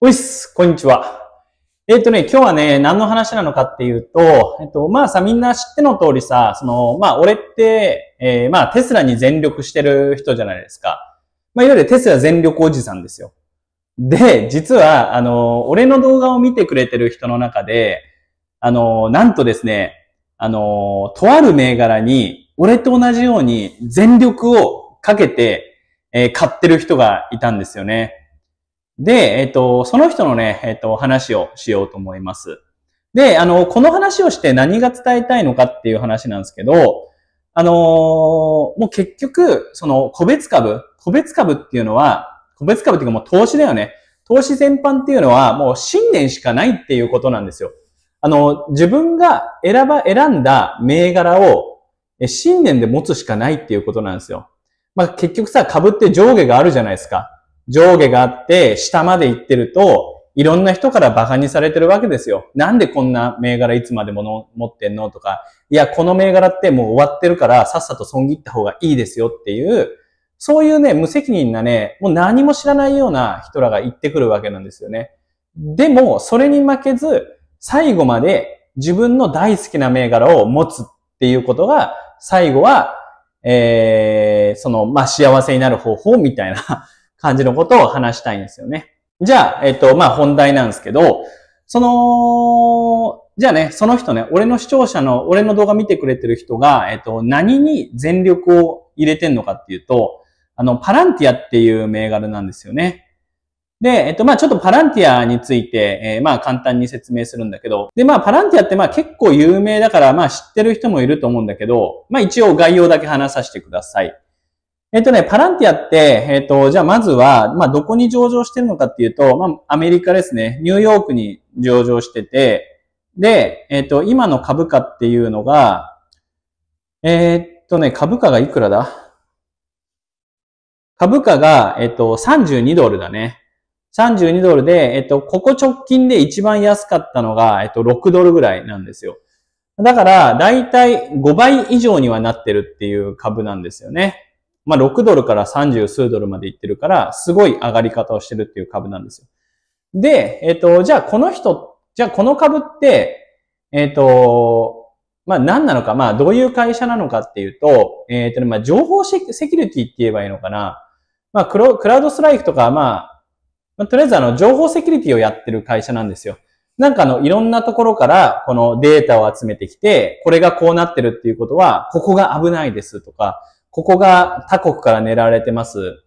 おいっす、こんにちは。えっ、ー、とね、今日はね、何の話なのかっていうと、えっ、と、まあさ、みんな知っての通りさ、その、まあ、俺って、えー、まあ、テスラに全力してる人じゃないですか。まあ、いわゆるテスラ全力おじさんですよ。で、実は、あの、俺の動画を見てくれてる人の中で、あの、なんとですね、あの、とある銘柄に、俺と同じように全力をかけて、え買ってる人がいたんですよね。で、えっ、と、その人のね、えっ、と、話をしようと思います。で、あの、この話をして何が伝えたいのかっていう話なんですけど、あのー、もう結局、その、個別株、個別株っていうのは、個別株っていうかもう投資だよね。投資全般っていうのは、もう信念しかないっていうことなんですよ。あの、自分が選ば、選んだ銘柄を、信念で持つしかないっていうことなんですよ。まあ、結局さ、株って上下があるじゃないですか。上下があって下まで行ってると、いろんな人から馬鹿にされてるわけですよ。なんでこんな銘柄いつまでも持ってんのとか、いや、この銘柄ってもう終わってるからさっさと損切った方がいいですよっていう、そういうね、無責任なね、もう何も知らないような人らが言ってくるわけなんですよね。でも、それに負けず、最後まで自分の大好きな銘柄を持つっていうことが、最後は、えー、その、まあ、幸せになる方法みたいな感じのことを話したいんですよね。じゃあ、えっと、まあ、本題なんですけど、その、じゃあね、その人ね、俺の視聴者の、俺の動画見てくれてる人が、えっと、何に全力を入れてんのかっていうと、あの、パランティアっていう銘柄なんですよね。で、えっと、まあちょっとパランティアについて、えー、まあ簡単に説明するんだけど、で、まあパランティアってまあ結構有名だから、まあ知ってる人もいると思うんだけど、まあ一応概要だけ話させてください。えっ、とね、パランティアって、えっ、と、じゃあまずは、まあ、どこに上場してるのかっていうと、まあ、アメリカですね、ニューヨークに上場してて、で、えっ、と、今の株価っていうのが、えっとね、株価がいくらだ株価が、えっと、32ドルだね。32ドルで、えっと、ここ直近で一番安かったのが、えっと、6ドルぐらいなんですよ。だから、だいたい5倍以上にはなってるっていう株なんですよね。まあ、6ドルから30数ドルまでいってるから、すごい上がり方をしてるっていう株なんですよ。で、えっ、ー、と、じゃあこの人、じゃあこの株って、えっ、ー、と、まあ、何なのか、まあ、どういう会社なのかっていうと、えっ、ー、と、ね、まあ、情報セキュリティって言えばいいのかな。まあ、クロクラウドストライクとか、まあ、まあ、とりあえずあの、情報セキュリティをやってる会社なんですよ。なんかあの、いろんなところから、このデータを集めてきて、これがこうなってるっていうことは、ここが危ないですとか、ここが他国から狙われてます。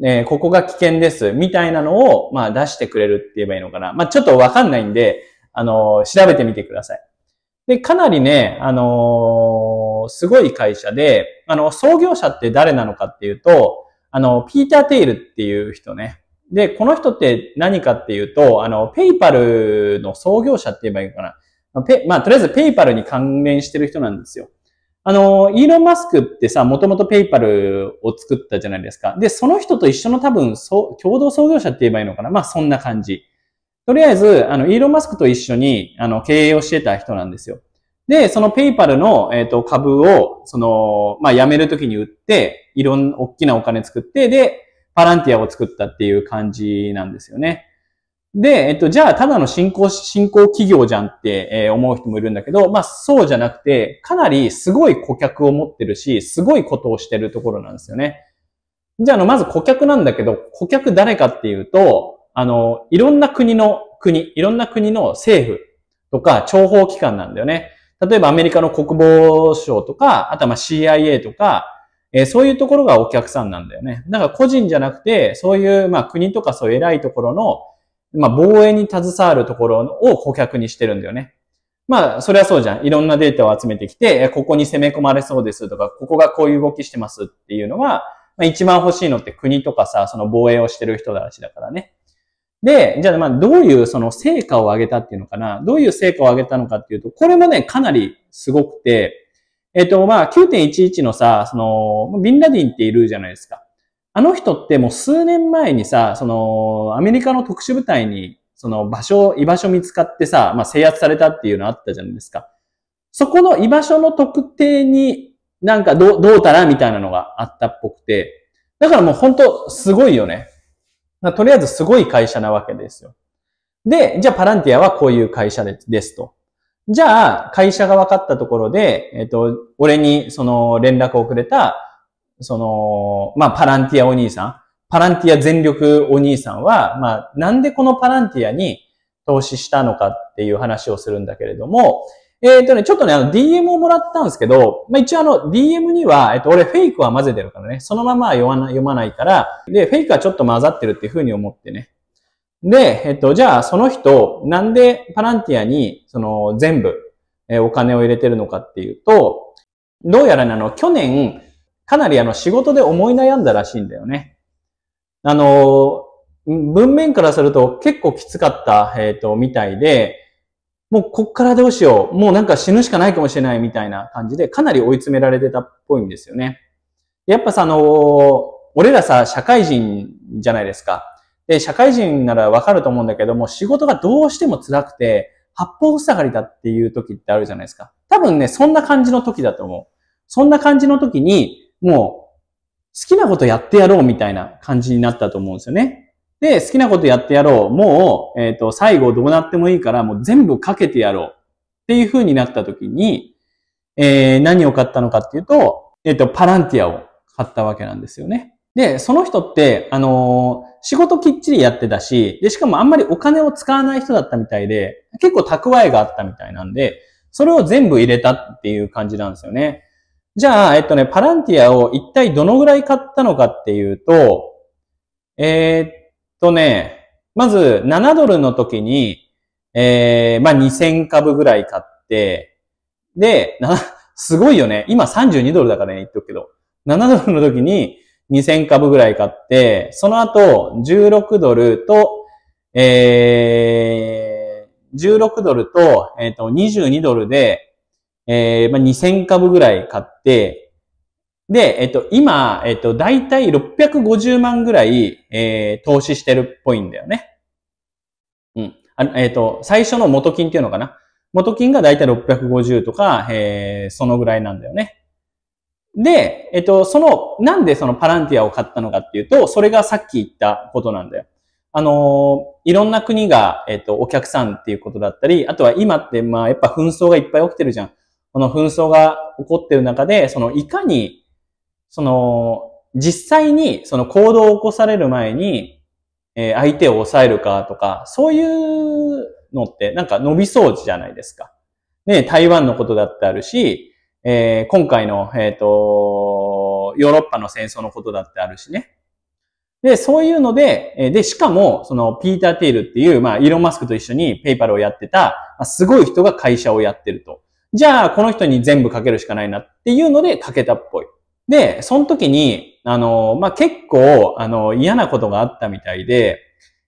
ね、ここが危険です。みたいなのを、まあ、出してくれるって言えばいいのかな。まあ、ちょっとわかんないんで、あの、調べてみてください。で、かなりね、あのー、すごい会社で、あの、創業者って誰なのかっていうと、あの、ピーター・テイルっていう人ね。で、この人って何かっていうと、あの、ペイパルの創業者って言えばいいのかな。ペまあ、とりあえずペイパルに関連してる人なんですよ。あの、イーロン・マスクってさ、もともとペイパルを作ったじゃないですか。で、その人と一緒の多分、そ共同創業者って言えばいいのかなまあ、そんな感じ。とりあえず、あの、イーロン・マスクと一緒に、あの、経営をしてた人なんですよ。で、そのペイパルの、えっ、ー、と、株を、その、まあ、辞めるときに売って、いろんな、大きなお金作って、で、パランティアを作ったっていう感じなんですよね。で、えっと、じゃあ、ただの新興、新興企業じゃんって、えー、思う人もいるんだけど、まあ、そうじゃなくて、かなりすごい顧客を持ってるし、すごいことをしてるところなんですよね。じゃあ、あの、まず顧客なんだけど、顧客誰かっていうと、あの、いろんな国の国、いろんな国の政府とか、諜報機関なんだよね。例えば、アメリカの国防省とか、あとはまあ CIA とか、えー、そういうところがお客さんなんだよね。だから個人じゃなくて、そういう、まあ国とかそういう偉いところのまあ、防衛に携わるところを顧客にしてるんだよね。まあ、それはそうじゃん。いろんなデータを集めてきて、ここに攻め込まれそうですとか、ここがこういう動きしてますっていうのは、まあ、一番欲しいのって国とかさ、その防衛をしてる人たちだからね。で、じゃあ、まあ、どういうその成果を上げたっていうのかな。どういう成果を上げたのかっていうと、これもね、かなりすごくて、えっと、まあ、9.11のさ、その、ビンラディンっているじゃないですか。あの人ってもう数年前にさ、その、アメリカの特殊部隊に、その場所、居場所見つかってさ、まあ、制圧されたっていうのあったじゃないですか。そこの居場所の特定になんかどどうたらみたいなのがあったっぽくて。だからもう本当すごいよね。とりあえずすごい会社なわけですよ。で、じゃあパランティアはこういう会社ですと。じゃあ、会社が分かったところで、えっ、ー、と、俺にその連絡をくれたその、まあ、パランティアお兄さん、パランティア全力お兄さんは、まあ、なんでこのパランティアに投資したのかっていう話をするんだけれども、えっ、ー、とね、ちょっとね、あの、DM をもらったんですけど、まあ、一応あの、DM には、えっ、と、俺フェイクは混ぜてるからね、そのまま読まな読まないから、で、フェイクはちょっと混ざってるっていうふうに思ってね。で、えっ、と、じゃあ、その人、なんでパランティアに、その、全部、えお金を入れてるのかっていうと、どうやらね、あの、去年、かなりあの仕事で思い悩んだらしいんだよね。あの、文面からすると結構きつかった、えっ、ー、と、みたいで、もうこっからどうしよう、もうなんか死ぬしかないかもしれないみたいな感じで、かなり追い詰められてたっぽいんですよね。やっぱさ、あの、俺らさ、社会人じゃないですか。で、社会人ならわかると思うんだけども、仕事がどうしても辛くて、八方塞がりだっていう時ってあるじゃないですか。多分ね、そんな感じの時だと思う。そんな感じの時に、もう、好きなことやってやろうみたいな感じになったと思うんですよね。で、好きなことやってやろう。もう、えっ、ー、と、最後どうなってもいいから、もう全部かけてやろう。っていう風になった時に、えー、何を買ったのかっていうと、えっ、ー、と、パランティアを買ったわけなんですよね。で、その人って、あのー、仕事きっちりやってたし、で、しかもあんまりお金を使わない人だったみたいで、結構蓄えがあったみたいなんで、それを全部入れたっていう感じなんですよね。じゃあ、えっとね、パランティアを一体どのぐらい買ったのかっていうと、えー、っとね、まず7ドルの時に、えー、まあ、2000株ぐらい買って、で、すごいよね。今32ドルだからね、言っとくけど。7ドルの時に2000株ぐらい買って、その後16ドルと、えー、16ドルと、えっ、ー、と、22ドルで、えー、まあ、2000株ぐらい買って、で、えっと、今、えっと、だいたい650万ぐらい、えー、投資してるっぽいんだよね。うん。あえっと、最初の元金っていうのかな。元金がだいたい650とか、えー、そのぐらいなんだよね。で、えっと、その、なんでそのパランティアを買ったのかっていうと、それがさっき言ったことなんだよ。あのー、いろんな国が、えっと、お客さんっていうことだったり、あとは今って、まあ、やっぱ紛争がいっぱい起きてるじゃん。この紛争が起こっている中で、そのいかに、その、実際にその行動を起こされる前に、えー、相手を抑えるかとか、そういうのってなんか伸びそうじゃないですか。ね、台湾のことだってあるし、えー、今回の、えっ、ー、と、ヨーロッパの戦争のことだってあるしね。で、そういうので、で、しかも、その、ピーター・テイルっていう、まあ、イーロン・マスクと一緒にペイパルをやってた、すごい人が会社をやってると。じゃあ、この人に全部かけるしかないなっていうのでかけたっぽい。で、その時に、あの、まあ、結構、あの、嫌なことがあったみたいで、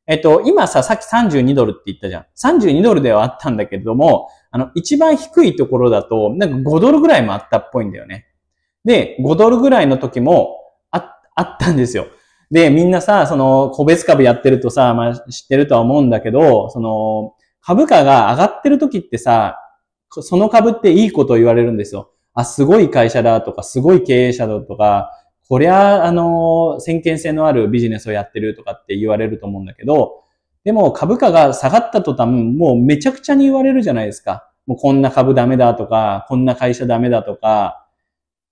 えっと、今さ、さっき32ドルって言ったじゃん。32ドルではあったんだけれども、あの、一番低いところだと、なんか5ドルぐらいもあったっぽいんだよね。で、5ドルぐらいの時も、あ、あったんですよ。で、みんなさ、その、個別株やってるとさ、まあ、知ってるとは思うんだけど、その、株価が上がってる時ってさ、その株っていいことを言われるんですよ。あ、すごい会社だとか、すごい経営者だとか、こりゃ、あの、先見性のあるビジネスをやってるとかって言われると思うんだけど、でも株価が下がった途端、もうめちゃくちゃに言われるじゃないですか。もうこんな株ダメだとか、こんな会社ダメだとか、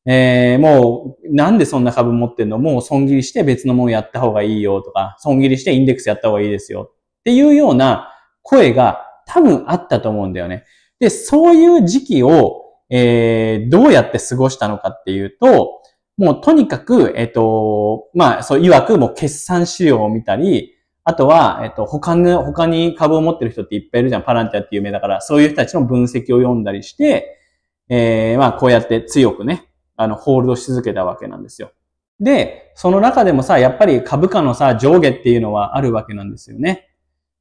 えー、もうなんでそんな株持ってんのもう損切りして別のものやった方がいいよとか、損切りしてインデックスやった方がいいですよっていうような声が多分あったと思うんだよね。で、そういう時期を、えー、どうやって過ごしたのかっていうと、もうとにかく、えっ、ー、と、まあ、そう、いわくもう決算資料を見たり、あとは、えっ、ー、と、他の、他に株を持ってる人っていっぱいいるじゃん。パランティアって有名だから、そういう人たちの分析を読んだりして、えー、まあ、こうやって強くね、あの、ホールドし続けたわけなんですよ。で、その中でもさ、やっぱり株価のさ、上下っていうのはあるわけなんですよね。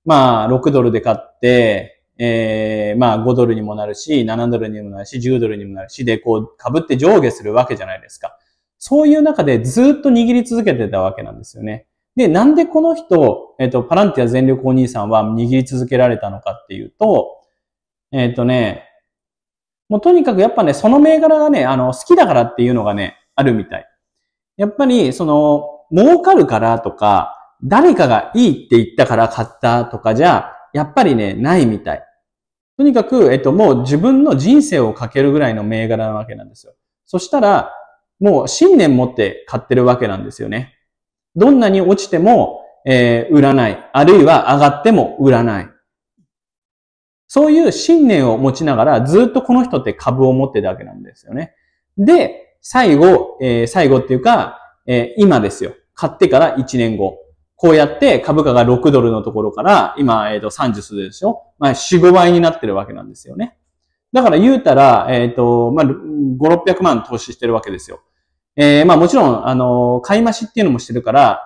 まあ、6ドルで買って、えー、まあ5ドルにもなるし、7ドルにもなるし、10ドルにもなるし、で、こう、被って上下するわけじゃないですか。そういう中でずっと握り続けてたわけなんですよね。で、なんでこの人、えっ、ー、と、パランティア全力お兄さんは握り続けられたのかっていうと、えっ、ー、とね、もうとにかくやっぱね、その銘柄がね、あの、好きだからっていうのがね、あるみたい。やっぱり、その、儲かるからとか、誰かがいいって言ったから買ったとかじゃ、やっぱりね、ないみたい。とにかく、えっと、もう自分の人生をかけるぐらいの銘柄なわけなんですよ。そしたら、もう信念持って買ってるわけなんですよね。どんなに落ちても、えー、売らない。あるいは上がっても売らない。そういう信念を持ちながら、ずっとこの人って株を持ってたわけなんですよね。で、最後、えー、最後っていうか、えー、今ですよ。買ってから1年後。こうやって株価が6ドルのところから、今、えっ、ー、と、30数でしょまあ、4、5倍になってるわけなんですよね。だから言うたら、えっ、ー、と、まあ、5、600万投資してるわけですよ。えー、まあもちろん、あの、買い増しっていうのもしてるから、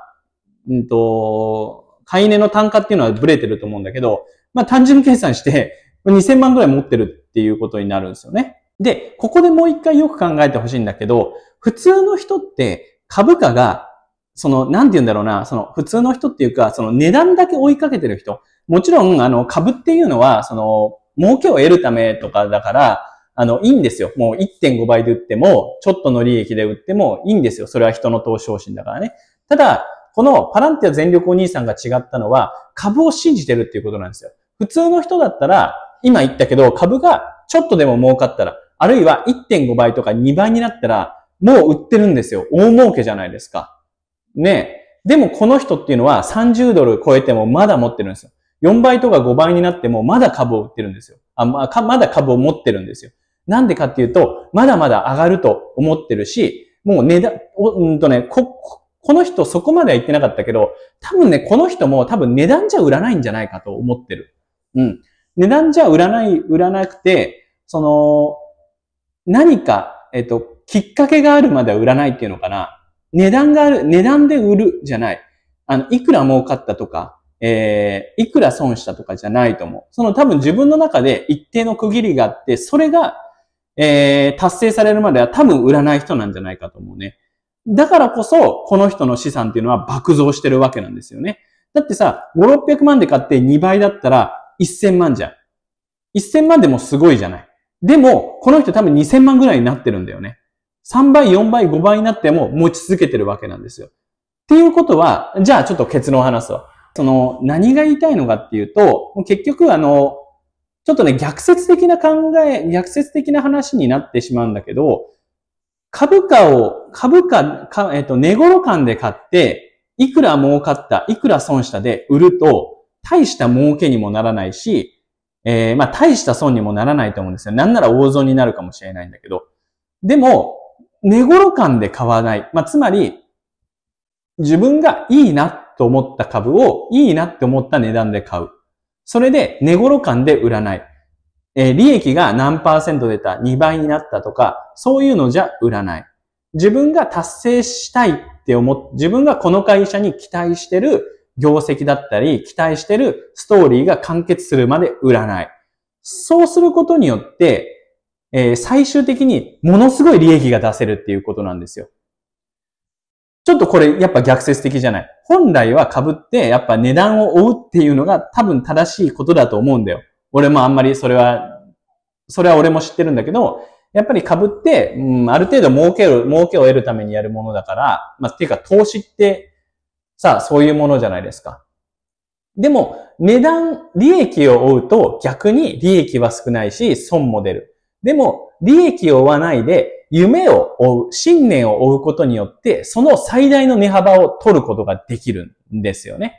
うんと、買い値の単価っていうのはブレてると思うんだけど、まあ単純計算して、2000万ぐらい持ってるっていうことになるんですよね。で、ここでもう一回よく考えてほしいんだけど、普通の人って株価がその、なんて言うんだろうな、その、普通の人っていうか、その値段だけ追いかけてる人。もちろん、あの、株っていうのは、その、儲けを得るためとかだから、あの、いいんですよ。もう1.5倍で売っても、ちょっとの利益で売ってもいいんですよ。それは人の投資方針だからね。ただ、このパランティア全力お兄さんが違ったのは、株を信じてるっていうことなんですよ。普通の人だったら、今言ったけど、株がちょっとでも儲かったら、あるいは1.5倍とか2倍になったら、もう売ってるんですよ。大儲けじゃないですか。ね。でもこの人っていうのは30ドル超えてもまだ持ってるんですよ。4倍とか5倍になってもまだ株を売ってるんですよ。あまかまだ株を持ってるんですよ。なんでかっていうと、まだまだ上がると思ってるし、もう値段、うんとね、こ、この人そこまでは言ってなかったけど、多分ね、この人も多分値段じゃ売らないんじゃないかと思ってる。うん。値段じゃ売らない、売らなくて、その、何か、えっと、きっかけがあるまでは売らないっていうのかな。値段がある、値段で売るじゃない。あの、いくら儲かったとか、えー、いくら損したとかじゃないと思う。その多分自分の中で一定の区切りがあって、それが、えー、達成されるまでは多分売らない人なんじゃないかと思うね。だからこそ、この人の資産っていうのは爆増してるわけなんですよね。だってさ、5、600万で買って2倍だったら1000万じゃん。1000万でもすごいじゃない。でも、この人多分2000万ぐらいになってるんだよね。3倍、4倍、5倍になっても持ち続けてるわけなんですよ。っていうことは、じゃあちょっと結論を話すわ。その、何が言いたいのかっていうと、結局あの、ちょっとね、逆説的な考え、逆説的な話になってしまうんだけど、株価を、株価、かえっ、と、寝頃感で買って、いくら儲かった、いくら損したで売ると、大した儲けにもならないし、えー、まあ、大した損にもならないと思うんですよ。なんなら大損になるかもしれないんだけど。でも、寝頃感で買わない。まあ、つまり、自分がいいなと思った株を、いいなって思った値段で買う。それで、寝頃感で売らない。えー、利益が何パーセント出た、2倍になったとか、そういうのじゃ売らない。自分が達成したいって思っ、自分がこの会社に期待してる業績だったり、期待してるストーリーが完結するまで売らない。そうすることによって、えー、最終的にものすごい利益が出せるっていうことなんですよ。ちょっとこれやっぱ逆説的じゃない。本来は株ってやっぱ値段を追うっていうのが多分正しいことだと思うんだよ。俺もあんまりそれは、それは俺も知ってるんだけど、やっぱり株って、うん、ある程度儲ける、儲けを得るためにやるものだから、まあ、ていうか投資ってさ、そういうものじゃないですか。でも、値段、利益を追うと逆に利益は少ないし、損も出る。でも、利益を追わないで、夢を追う、信念を追うことによって、その最大の値幅を取ることができるんですよね。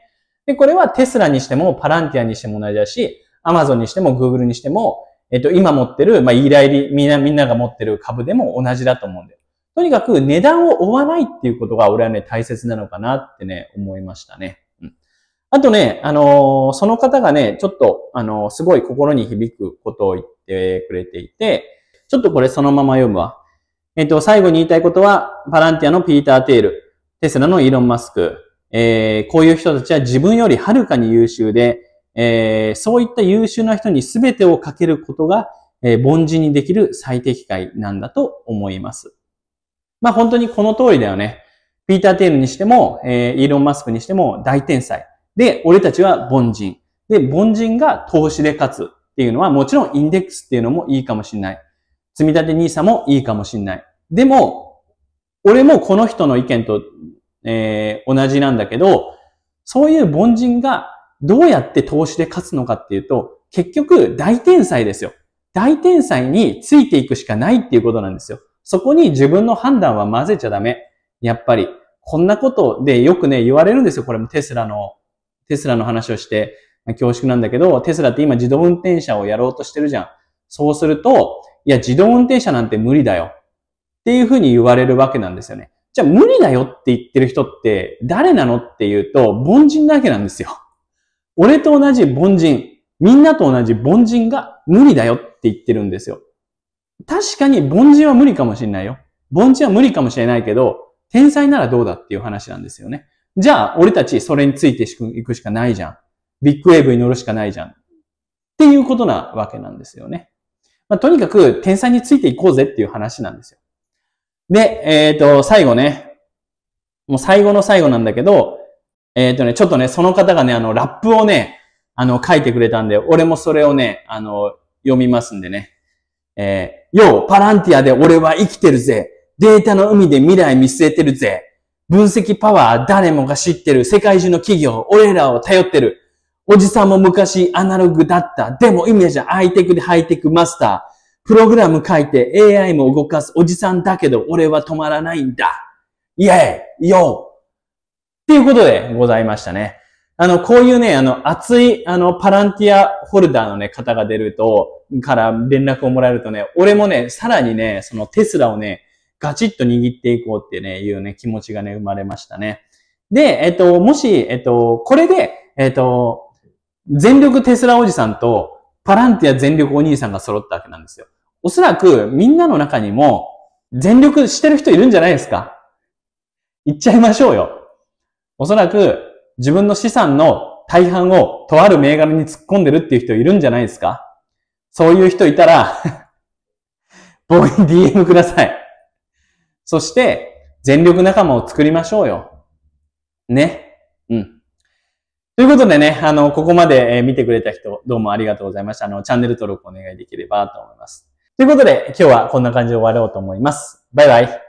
で、これはテスラにしても、パランティアにしても同じだし、アマゾンにしても、グーグルにしても、えっと、今持ってる、まあ、依頼り、みんな、みんなが持ってる株でも同じだと思うんだよ。とにかく値段を追わないっていうことが俺はね、大切なのかなってね、思いましたね。あとね、あのー、その方がね、ちょっと、あのー、すごい心に響くことを言ってくれていて、ちょっとこれそのまま読むわ。えっ、ー、と、最後に言いたいことは、パランティアのピーター・テール、テスラのイーロン・マスク、えー、こういう人たちは自分よりはるかに優秀で、えー、そういった優秀な人に全てをかけることが、えー、凡人にできる最適解なんだと思います。まあ本当にこの通りだよね。ピーター・テールにしても、えー、イーロン・マスクにしても大天才。で、俺たちは凡人。で、凡人が投資で勝つっていうのは、もちろんインデックスっていうのもいいかもしんない。積立 NISA もいいかもしんない。でも、俺もこの人の意見と、えー、同じなんだけど、そういう凡人がどうやって投資で勝つのかっていうと、結局大天才ですよ。大天才についていくしかないっていうことなんですよ。そこに自分の判断は混ぜちゃダメ。やっぱり。こんなことでよくね、言われるんですよ。これもテスラのテスラの話をして、恐縮なんだけど、テスラって今自動運転車をやろうとしてるじゃん。そうすると、いや、自動運転車なんて無理だよ。っていうふうに言われるわけなんですよね。じゃあ無理だよって言ってる人って誰なのっていうと、凡人だけなんですよ。俺と同じ凡人、みんなと同じ凡人が無理だよって言ってるんですよ。確かに凡人は無理かもしれないよ。凡人は無理かもしれないけど、天才ならどうだっていう話なんですよね。じゃあ、俺たちそれについていくしかないじゃん。ビッグウェーブに乗るしかないじゃん。っていうことなわけなんですよね。まあ、とにかく、天才についていこうぜっていう話なんですよ。で、えっ、ー、と、最後ね。もう最後の最後なんだけど、えっ、ー、とね、ちょっとね、その方がね、あの、ラップをね、あの、書いてくれたんで、俺もそれをね、あの、読みますんでね。えー、よう、パランティアで俺は生きてるぜ。データの海で未来見据えてるぜ。分析パワー誰もが知ってる世界中の企業、俺らを頼ってる。おじさんも昔アナログだった。でもイメじゃはハイテクでハイテクマスター。プログラム書いて AI も動かすおじさんだけど俺は止まらないんだ。イェイヨーっていうことでございましたね。あの、こういうね、あの、熱い、あの、パランティアホルダーのね、方が出ると、から連絡をもらえるとね、俺もね、さらにね、そのテスラをね、ガチッと握っていこうってね、いうね、気持ちがね、生まれましたね。で、えっと、もし、えっと、これで、えっと、全力テスラおじさんと、パランティア全力お兄さんが揃ったわけなんですよ。おそらく、みんなの中にも、全力してる人いるんじゃないですか言っちゃいましょうよ。おそらく、自分の資産の大半を、とある銘柄に突っ込んでるっていう人いるんじゃないですかそういう人いたら 僕に DM ください。そして、全力仲間を作りましょうよ。ね。うん。ということでね、あの、ここまで見てくれた人、どうもありがとうございました。あの、チャンネル登録お願いできればと思います。ということで、今日はこんな感じで終わろうと思います。バイバイ。